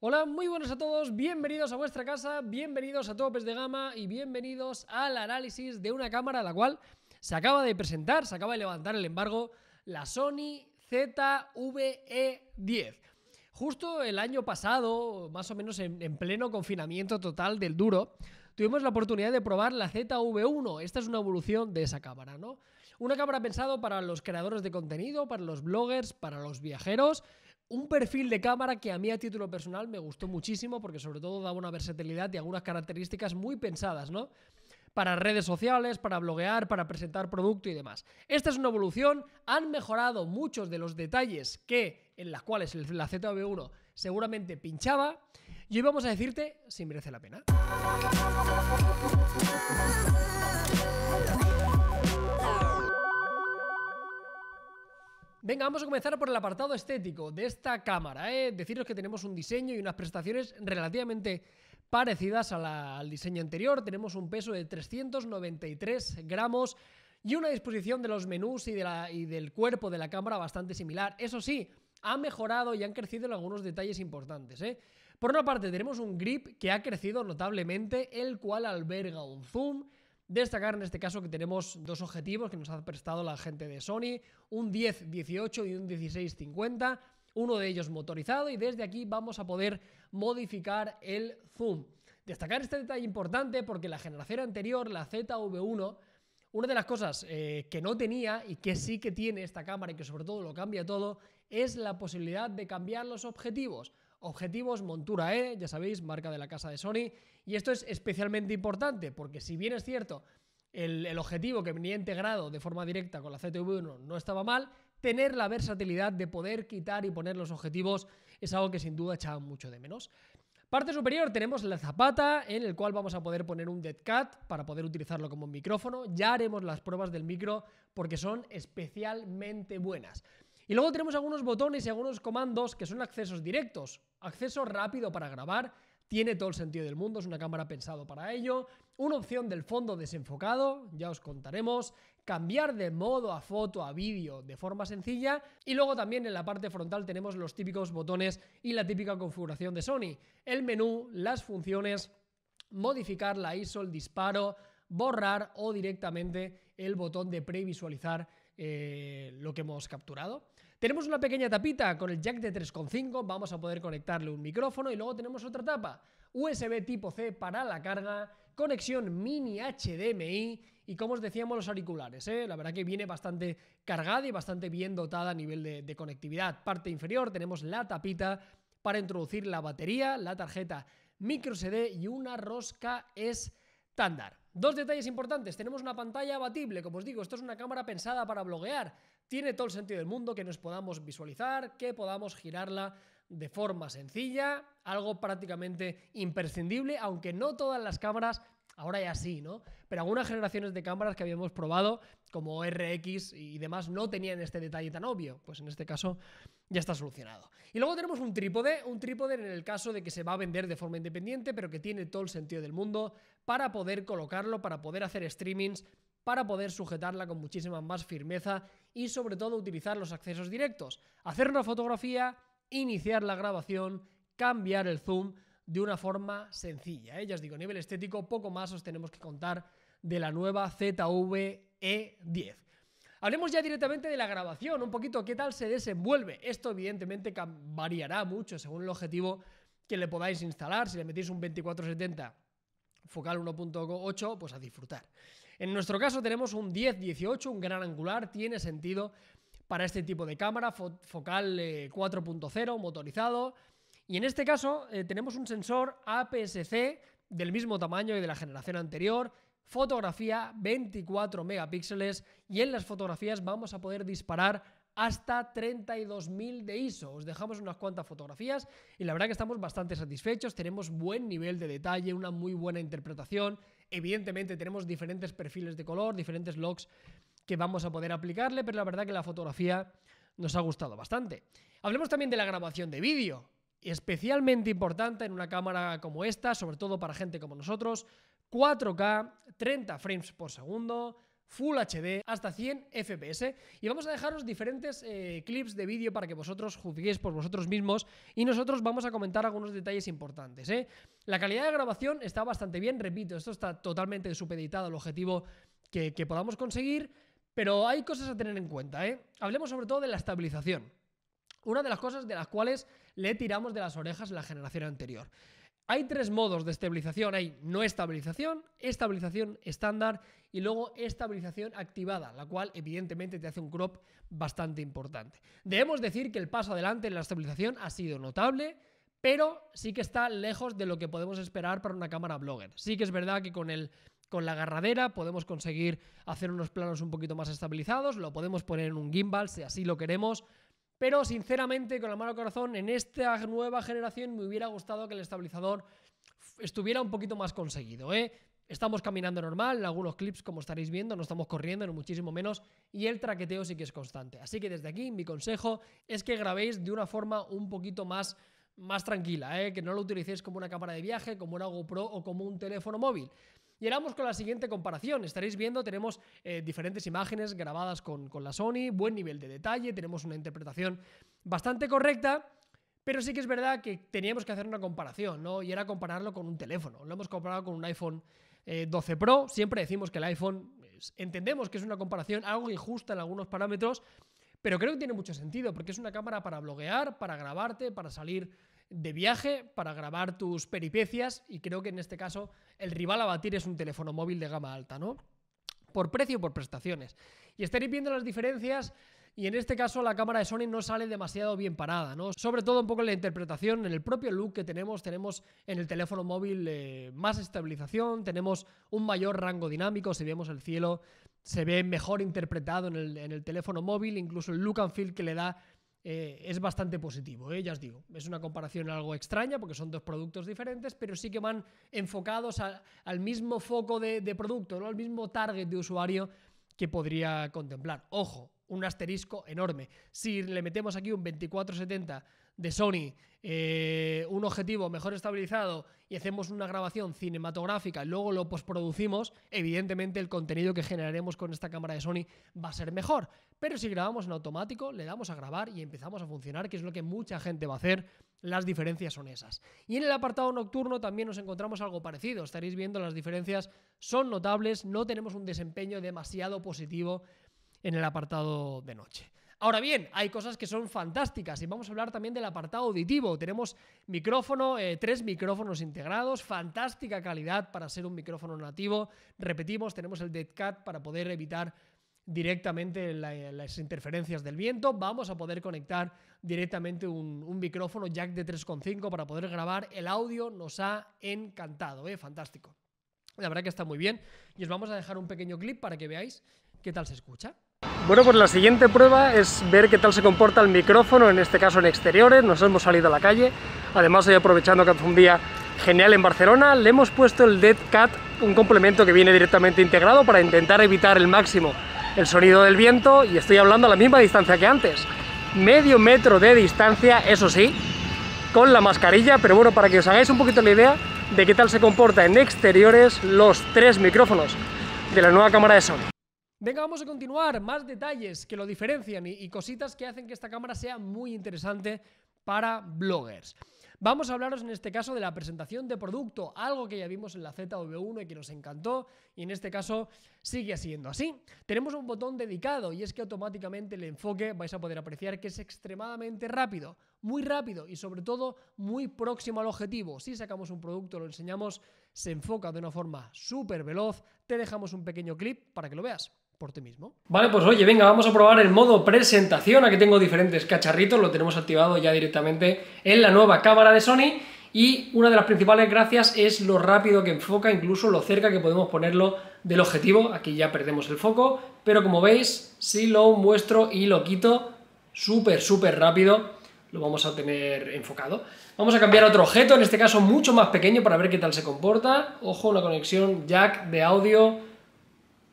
Hola, muy buenos a todos, bienvenidos a vuestra casa, bienvenidos a Topes de Gama y bienvenidos al análisis de una cámara a la cual se acaba de presentar, se acaba de levantar el embargo, la Sony ZVE10. Justo el año pasado, más o menos en, en, pleno confinamiento total del duro, tuvimos la oportunidad de probar la ZV1. Esta es una evolución de esa cámara, ¿no? Una cámara pensada para los creadores de contenido, para los bloggers, para los viajeros un perfil de cámara que a mí a título personal me gustó muchísimo porque sobre todo daba una versatilidad y algunas características muy pensadas, ¿no? Para redes sociales, para bloguear, para presentar producto y demás. Esta es una evolución, han mejorado muchos de los detalles que en las cuales la ZV1 seguramente pinchaba y hoy vamos a decirte si merece la pena. Venga, vamos a comenzar por el apartado estético de esta cámara. ¿eh? Deciros que tenemos un diseño y unas prestaciones relativamente parecidas al diseño anterior. Tenemos un peso de 393 gramos y una disposición de los menús y, del cuerpo de la cámara bastante similar. Eso sí, ha mejorado y han crecido en algunos detalles importantes. ¿eh? Por una parte, tenemos un grip que ha crecido notablemente, el cual alberga un zoom Destacar en este caso que tenemos dos objetivos que nos ha prestado la gente de Sony, un 10-18 y un 16-50, uno de ellos motorizado y desde aquí vamos a poder modificar el zoom. Destacar este detalle importante porque la generación anterior, la ZV1, una de las cosas eh, que no tenía y que sí que tiene esta cámara y que sobre todo lo cambia todo es la posibilidad de cambiar los objetivos. Objetivos, montura E, ya sabéis, marca de la casa de Sony. Y esto es especialmente importante porque si bien es cierto, el, objetivo que venía integrado de forma directa con la ctv 1 no estaba mal, tener la versatilidad de poder quitar y poner los objetivos es algo que sin duda echaba mucho de menos. Parte superior tenemos la zapata en el cual vamos a poder poner un dead cat para poder utilizarlo como micrófono. Ya haremos las pruebas del micro porque son especialmente buenas. Y luego tenemos algunos botones y algunos comandos que son accesos directos. Acceso rápido para grabar, tiene todo el sentido del mundo, es una cámara pensado para ello. Una opción del fondo desenfocado, ya os contaremos. Cambiar de modo a foto a vídeo de forma sencilla. Y luego también en la parte frontal tenemos los típicos botones y la típica configuración de Sony. El menú, las funciones, modificar la ISO, el disparo, borrar o directamente el botón de previsualizar eh, lo que hemos capturado. Tenemos una pequeña tapita con el jack de 3.5, vamos a poder conectarle un micrófono y luego tenemos otra tapa, USB tipo C para la carga, conexión mini HDMI y como os decíamos los auriculares, ¿eh? la verdad que viene bastante cargada y bastante bien dotada a nivel de, de conectividad. Parte inferior tenemos la tapita para introducir la batería, la tarjeta micro SD y una rosca estándar. Dos detalles importantes. Tenemos una pantalla abatible. Como os digo, esto es una cámara pensada para bloguear. Tiene todo el sentido del mundo que nos podamos visualizar, que podamos girarla de forma sencilla, algo prácticamente imprescindible, aunque no todas las cámaras Ahora ya sí, ¿no? Pero algunas generaciones de cámaras que habíamos probado, como RX y demás, no tenían este detalle tan obvio. Pues en este caso ya está solucionado. Y luego tenemos un trípode, un trípode en el caso de que se va a vender de forma independiente, pero que tiene todo el sentido del mundo para poder colocarlo, para poder hacer streamings, para poder sujetarla con muchísima más firmeza y sobre todo utilizar los accesos directos. Hacer una fotografía, iniciar la grabación, cambiar el zoom de una forma sencilla. ¿eh? Ya os digo, a nivel estético poco más os tenemos que contar de la nueva ZV-E10. Hablemos ya directamente de la grabación, un poquito qué tal se desenvuelve. Esto evidentemente variará mucho según el objetivo que le podáis instalar. Si le metéis un 2470 focal 1.8, pues a disfrutar. En nuestro caso tenemos un 10-18, un gran angular, tiene sentido para este tipo de cámara, focal 4.0, eh, motorizado. Y en este caso eh, tenemos un sensor APS-C del mismo tamaño y de la generación anterior, fotografía 24 megapíxeles y en las fotografías vamos a poder disparar hasta 32.000 de ISO. Os dejamos unas cuantas fotografías y la verdad que estamos bastante satisfechos, tenemos buen nivel de detalle, una muy buena interpretación, evidentemente tenemos diferentes perfiles de color, diferentes logs que vamos a poder aplicarle, pero la verdad que la fotografía nos ha gustado bastante. Hablemos también de la grabación de vídeo, especialmente importante en una cámara como esta, sobre todo para gente como nosotros, 4K, 30 frames por segundo, Full HD hasta 100 FPS. Y vamos a dejaros diferentes eh, clips de vídeo para que vosotros juzguéis por vosotros mismos y nosotros vamos a comentar algunos detalles importantes. ¿eh? La calidad de grabación está bastante bien, repito, esto está totalmente supeditado al objetivo que, podamos conseguir, pero hay cosas a tener en cuenta. ¿eh? Hablemos sobre todo de la estabilización. Una de las cosas de las cuales le tiramos de las orejas la generación anterior. Hay tres modos de estabilización. Hay no estabilización, estabilización estándar y luego estabilización activada, la cual evidentemente te hace un crop bastante importante. Debemos decir que el paso adelante en la estabilización ha sido notable, pero sí que está lejos de lo que podemos esperar para una cámara blogger. Sí que es verdad que con con la agarradera podemos conseguir hacer unos planos un poquito más estabilizados, lo podemos poner en un gimbal si así lo queremos, pero sinceramente, con la mano corazón, en esta nueva generación me hubiera gustado que el estabilizador estuviera un poquito más conseguido. ¿eh? Estamos caminando normal, algunos clips, como estaréis viendo, no estamos corriendo, no muchísimo menos, y el traqueteo sí que es constante. Así que desde aquí, mi consejo es que grabéis de una forma un poquito más más tranquila, ¿eh? que no lo utilicéis como una cámara de viaje, como una GoPro o como un teléfono móvil. Y vamos con la siguiente comparación. Estaréis viendo, tenemos eh, diferentes imágenes grabadas con, la Sony, buen nivel de detalle, tenemos una interpretación bastante correcta. Pero sí que es verdad que teníamos que hacer una comparación, ¿no? Y era compararlo con un teléfono. Lo hemos comparado con un iPhone 12 eh, Pro. Siempre decimos que el iPhone, entendemos que es una comparación algo injusta en algunos parámetros, pero creo que tiene mucho sentido, porque es una cámara para bloguear, para grabarte, para salir de viaje para grabar tus peripecias y creo que en este caso el rival a batir es un teléfono móvil de gama alta, ¿no? Por precio, por prestaciones. Y estaréis viendo las diferencias y en este caso la cámara de Sony no sale demasiado bien parada, ¿no? Sobre todo un poco en la interpretación, en el propio look que tenemos, tenemos en el teléfono móvil eh, más estabilización, tenemos un mayor rango dinámico, si vemos el cielo se ve mejor interpretado en el, en el teléfono móvil, incluso el look and feel que le da eh, es bastante positivo, ¿eh? ya os digo. Es una comparación algo extraña porque son dos productos diferentes, pero sí que van enfocados al mismo foco de, de producto, ¿no? al mismo target de usuario que podría contemplar. Ojo, un asterisco enorme. Si le metemos aquí un 2470 de Sony, eh, un objetivo mejor estabilizado y hacemos una grabación cinematográfica, y luego lo postproducimos, evidentemente el contenido que generaremos con esta cámara de Sony va a ser mejor. Pero si grabamos en automático, le damos a grabar y empezamos a funcionar, que es lo que mucha gente va a hacer. Las diferencias son esas. Y en el apartado nocturno también nos encontramos algo parecido. Estaréis viendo las diferencias son notables, no tenemos un desempeño demasiado positivo en el apartado de noche. Ahora bien, hay cosas que son fantásticas y vamos a hablar también del apartado auditivo. Tenemos micrófono, eh, tres micrófonos integrados, fantástica calidad para ser un micrófono nativo. Repetimos, tenemos el Dead Cat para poder evitar directamente las interferencias del viento. Vamos a poder conectar directamente un, micrófono jack de 3.5 para poder grabar. El audio nos ha encantado, ¿eh? fantástico. La verdad que está muy bien. Y os vamos a dejar un pequeño clip para que veáis qué tal se escucha. Bueno, pues la siguiente prueba es ver qué tal se comporta el micrófono, en este caso en exteriores, nos hemos salido a la calle, además hoy aprovechando que hace un día genial en Barcelona, le hemos puesto el Dead Cat, un complemento que viene directamente integrado para intentar evitar el máximo el sonido del viento y estoy hablando a la misma distancia que antes, medio metro de distancia, eso sí, con la mascarilla, pero bueno, para que os hagáis un poquito la idea de qué tal se comporta en exteriores los tres micrófonos de la nueva cámara de Sony. Venga, vamos a continuar. Más detalles que lo diferencian y, cositas que hacen que esta cámara sea muy interesante para bloggers. Vamos a hablaros en este caso de la presentación de producto, algo que ya vimos en la ZV1 y que nos encantó, y en este caso sigue siendo así. Tenemos un botón dedicado y es que automáticamente el enfoque vais a poder apreciar que es extremadamente rápido, muy rápido y sobre todo muy próximo al objetivo. Si sacamos un producto, lo enseñamos, se enfoca de una forma súper veloz, te dejamos un pequeño clip para que lo veas por ti mismo. Vale, pues oye, venga, vamos a probar el modo presentación. Aquí tengo diferentes cacharritos, lo tenemos activado ya directamente en la nueva cámara de Sony. Y una de las principales gracias es lo rápido que enfoca, incluso lo cerca que podemos ponerlo del objetivo. Aquí ya perdemos el foco, pero como veis, si lo muestro y lo quito, súper, súper rápido lo vamos a tener enfocado. Vamos a cambiar otro objeto, en este caso mucho más pequeño, para ver qué tal se comporta. Ojo, una conexión jack de audio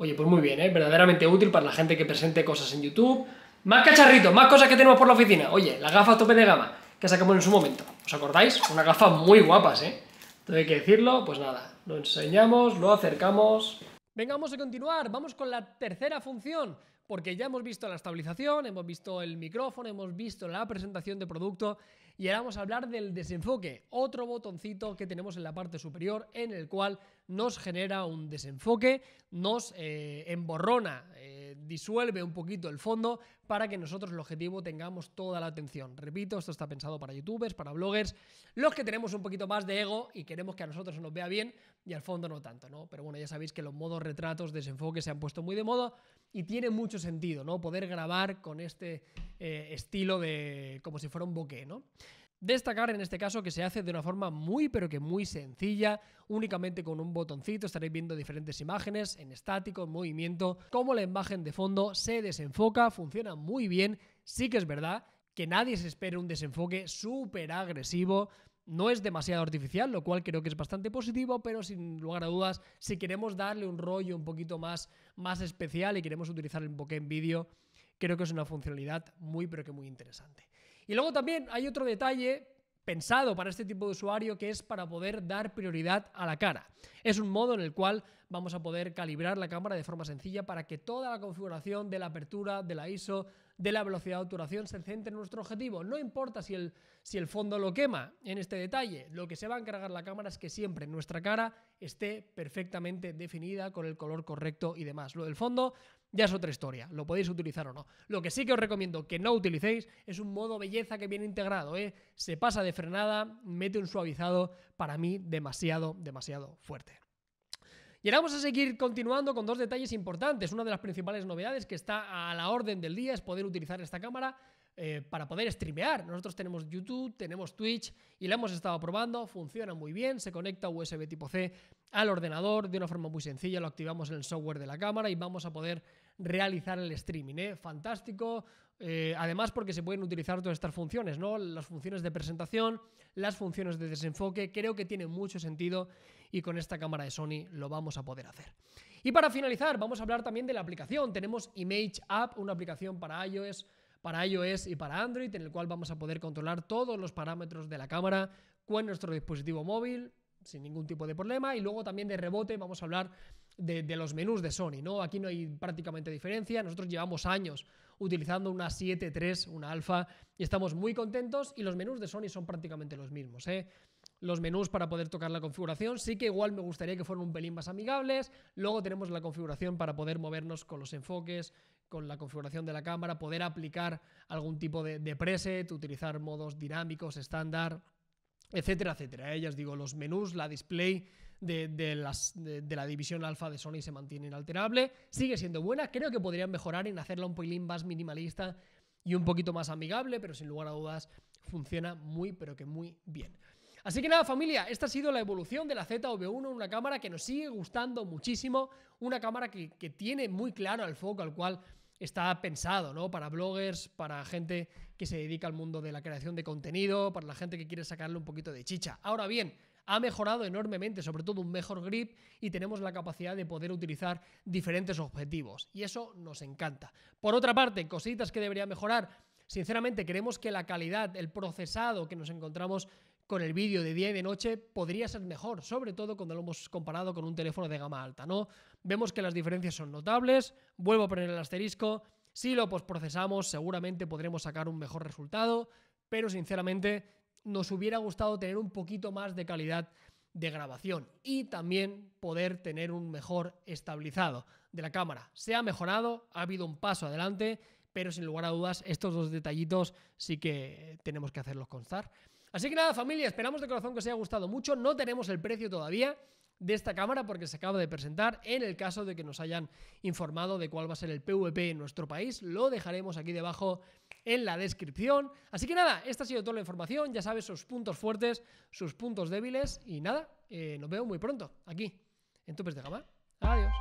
Oye, pues muy bien, ¿eh? verdaderamente útil para la gente que presente cosas en YouTube. Más cacharritos, más cosas que tenemos por la oficina. Oye, las gafas tope de gama que sacamos en su momento. ¿Os acordáis? Unas gafas muy guapas, ¿eh? Entonces hay que decirlo, pues nada, lo enseñamos, lo acercamos. Venga, vamos a continuar, vamos con la tercera función. Porque ya hemos visto la estabilización, hemos visto el micrófono, hemos visto la presentación de producto y ahora vamos a hablar del desenfoque, otro botoncito que tenemos en la parte superior en el cual nos genera un desenfoque, nos eh, emborrona. Eh, disuelve un poquito el fondo para que nosotros el objetivo tengamos toda la atención. Repito, esto está pensado para youtubers, para bloggers, los que tenemos un poquito más de ego y queremos que a nosotros nos vea bien y al fondo no tanto, ¿no? Pero bueno, ya sabéis que los modos retratos, desenfoque se han puesto muy de moda y tiene mucho sentido, ¿no? Poder grabar con este eh, estilo de como si fuera un bokeh, ¿no? Destacar en este caso que se hace de una forma muy pero que muy sencilla, únicamente con un botoncito estaréis viendo diferentes imágenes en estático, en movimiento, cómo la imagen de fondo se desenfoca, funciona muy bien, sí que es verdad que nadie se espera un desenfoque súper agresivo, no es demasiado artificial, lo cual creo que es bastante positivo, pero sin lugar a dudas, si queremos darle un rollo un poquito más, más especial y queremos utilizar el bokeh en vídeo, creo que es una funcionalidad muy pero que muy interesante. Y luego también hay otro detalle pensado para este tipo de usuario que es para poder dar prioridad a la cara. Es un modo en el cual vamos a poder calibrar la cámara de forma sencilla para que toda la configuración de la apertura, de la ISO, de la velocidad de obturación se centre en nuestro objetivo. No importa si el, si el fondo lo quema en este detalle, lo que se va a encargar la cámara es que siempre nuestra cara esté perfectamente definida con el color correcto y demás. Lo del fondo ya es otra historia, lo podéis utilizar o no. Lo que sí que os recomiendo que no utilicéis es un modo belleza que viene integrado, ¿eh? se pasa de frenada, mete un suavizado, para mí demasiado, demasiado fuerte. Y ahora vamos a seguir continuando con dos detalles importantes. Una de las principales novedades que está a la orden del día es poder utilizar esta cámara eh, para poder streamear. Nosotros tenemos YouTube, tenemos Twitch y la hemos estado probando, funciona muy bien, se conecta USB tipo C al ordenador de una forma muy sencilla, lo activamos en el software de la cámara y vamos a poder realizar el streaming. ¿eh? Fantástico, eh, además porque se pueden utilizar todas estas funciones, ¿no? las funciones de presentación, las funciones de desenfoque, creo que tiene mucho sentido y con esta cámara de Sony lo vamos a poder hacer. Y para finalizar, vamos a hablar también de la aplicación. Tenemos Image App, una aplicación para iOS para iOS y para Android, en el cual vamos a poder controlar todos los parámetros de la cámara con nuestro dispositivo móvil sin ningún tipo de problema. Y luego también de rebote vamos a hablar de, los menús de Sony, ¿no? Aquí no hay prácticamente diferencia. Nosotros llevamos años utilizando una 7.3, una alfa, y estamos muy contentos. Y los menús de Sony son prácticamente los mismos, ¿eh? los menús para poder tocar la configuración. Sí que igual me gustaría que fueran un pelín más amigables. Luego tenemos la configuración para poder movernos con los enfoques, con la configuración de la cámara, poder aplicar algún tipo de, preset, utilizar modos dinámicos, estándar, etcétera, etcétera. Ellas eh, digo, los menús, la display de, de, de la división alfa de Sony se mantiene inalterable. Sigue siendo buena. Creo que podrían mejorar en hacerla un pelín más minimalista y un poquito más amigable, pero sin lugar a dudas funciona muy, pero que muy bien. Así que nada familia, esta ha sido la evolución de la ZV1, una cámara que nos sigue gustando muchísimo, una cámara que, tiene muy claro el foco al cual está pensado, ¿no? Para bloggers, para gente que se dedica al mundo de la creación de contenido, para la gente que quiere sacarle un poquito de chicha. Ahora bien, ha mejorado enormemente, sobre todo un mejor grip y tenemos la capacidad de poder utilizar diferentes objetivos y eso nos encanta. Por otra parte, cositas que debería mejorar, sinceramente queremos que la calidad, el procesado que nos encontramos con el vídeo de día y de noche podría ser mejor, sobre todo cuando lo hemos comparado con un teléfono de gama alta, ¿no? Vemos que las diferencias son notables, vuelvo a poner el asterisco, si lo procesamos, seguramente podremos sacar un mejor resultado, pero sinceramente nos hubiera gustado tener un poquito más de calidad de grabación y también poder tener un mejor estabilizado de la cámara. Se ha mejorado, ha habido un paso adelante pero sin lugar a dudas, estos dos detallitos sí que tenemos que hacerlos constar. Así que nada, familia, esperamos de corazón que os haya gustado mucho. No tenemos el precio todavía de esta cámara porque se acaba de presentar. En el caso de que nos hayan informado de cuál va a ser el PVP en nuestro país, lo dejaremos aquí debajo en la descripción. Así que nada, esta ha sido toda la información. Ya sabes sus puntos fuertes, sus puntos débiles y nada, eh, nos vemos muy pronto aquí en Topes de Gama. Adiós.